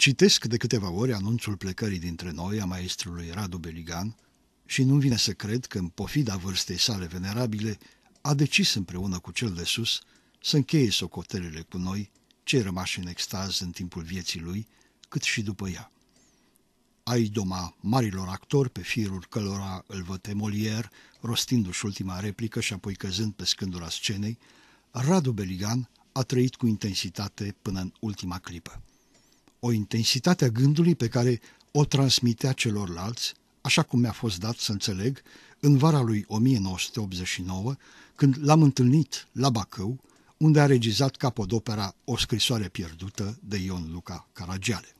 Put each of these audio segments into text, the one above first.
Citesc de câteva ori anunțul plecării dintre noi a maestrului Radu Beligan și nu vine să cred că, în pofida vârstei sale venerabile, a decis împreună cu cel de sus să încheie socotelele cu noi, cei rămași în extaz în timpul vieții lui, cât și după ea. Ai doma marilor actori pe firul călora îl văd Molière, rostindu-și ultima replică și apoi căzând pe scândura scenei, Radu Beligan a trăit cu intensitate până în ultima clipă o intensitate a gândului pe care o transmitea celorlalți, așa cum mi-a fost dat să înțeleg, în vara lui 1989, când l-am întâlnit la Bacău, unde a regizat capodopera O scrisoare pierdută de Ion Luca Caragiale.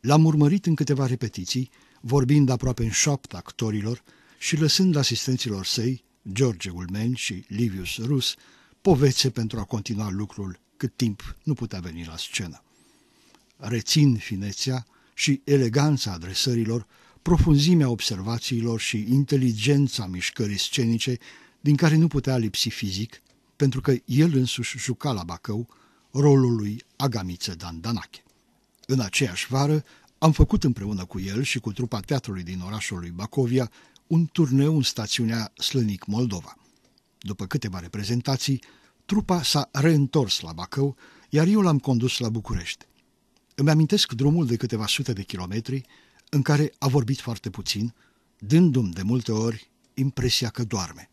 L-am urmărit în câteva repetiții, vorbind aproape în șoaptă actorilor și lăsând asistenților săi, George Ulmen și Livius Rus, povețe pentru a continua lucrul cât timp nu putea veni la scenă rețin finețea și eleganța adresărilor, profunzimea observațiilor și inteligența mișcării scenice, din care nu putea lipsi fizic, pentru că el însuși juca la Bacău rolul lui Agamiță Danache. În aceeași vară am făcut împreună cu el și cu trupa teatrului din orașul lui Bacovia un turneu în stațiunea Slănic Moldova. După câteva reprezentații, trupa s-a reîntors la Bacău, iar eu l-am condus la București. Îmi amintesc drumul de câteva sute de kilometri în care a vorbit foarte puțin, dându-mi de multe ori impresia că doarme.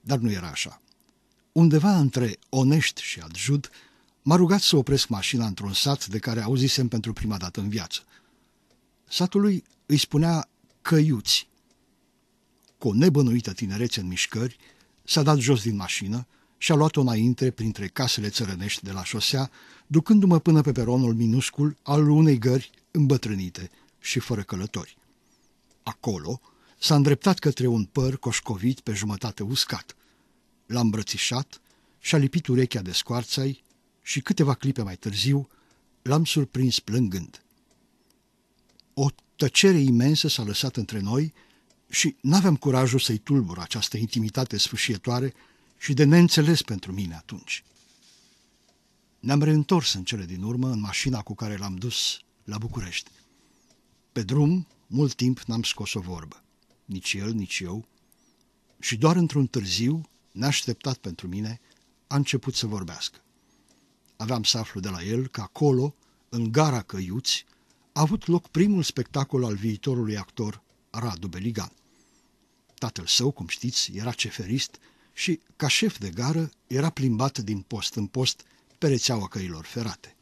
Dar nu era așa. Undeva între Onești și Adjud m-a rugat să opresc mașina într-un sat de care auzisem pentru prima dată în viață. Satului îi spunea Căiuți. Cu o nebănuită tinerețe în mișcări, s-a dat jos din mașină, și-a luat-o înainte printre casele țărănești de la șosea, ducându-mă până pe peronul minuscul al unei gări îmbătrânite și fără călători. Acolo s-a îndreptat către un păr coșcovit pe jumătate uscat. L-a îmbrățișat și-a lipit urechea de scoarțai și câteva clipe mai târziu l-am surprins plângând. O tăcere imensă s-a lăsat între noi și n-aveam curajul să-i tulbur această intimitate sfârșietoare și de neînțeles pentru mine atunci. Ne-am reîntors în cele din urmă în mașina cu care l-am dus la București. Pe drum, mult timp n-am scos o vorbă. Nici el, nici eu. Și doar într-un târziu, neașteptat pentru mine, a început să vorbească. Aveam să aflu de la el că acolo, în gara Căiuți, a avut loc primul spectacol al viitorului actor Radu Beligan. Tatăl său, cum știți, era ceferist și, ca șef de gară, era plimbat din post în post pe rețeaua căilor ferate.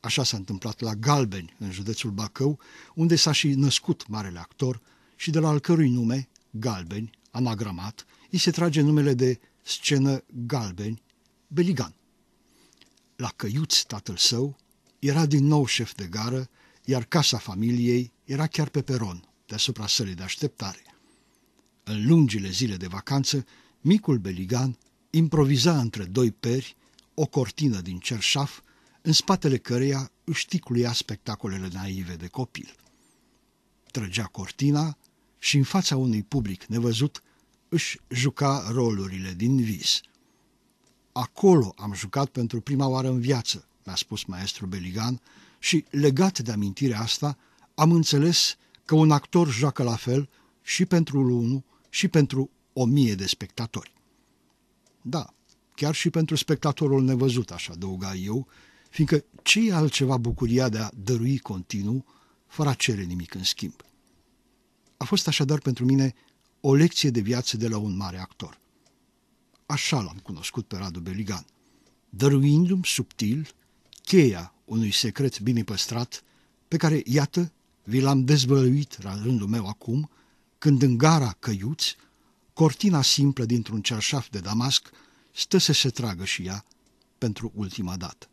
Așa s-a întâmplat la Galbeni, în județul Bacău, unde s-a și născut marele actor și de la al cărui nume, Galbeni, anagramat, îi se trage numele de scenă Galbeni, Beligan. La Căiuț, tatăl său, era din nou șef de gară, iar casa familiei era chiar pe peron, deasupra sălii de așteptare. În lungile zile de vacanță, Micul beligan improviza între doi peri o cortină din cerșaf, în spatele căreia își ticluia spectacolele naive de copil. Trăgea cortina și în fața unui public nevăzut își juca rolurile din vis. Acolo am jucat pentru prima oară în viață, mi-a spus maestru Beligan, și legat de amintirea asta, am înțeles că un actor joacă la fel și pentru unul și pentru o mie de spectatori. Da, chiar și pentru spectatorul nevăzut, aș adăuga eu, fiindcă ce e altceva bucuria de a dărui continuu fără a cere nimic în schimb? A fost așadar pentru mine o lecție de viață de la un mare actor. Așa l-am cunoscut pe Radu Beligan, dăruindu-mi subtil cheia unui secret bine păstrat, pe care, iată, vi l-am dezvăluit la rândul meu acum, când în gara Căiuți cortina simplă dintr-un cearșaf de damasc stă să se tragă și ea pentru ultima dată.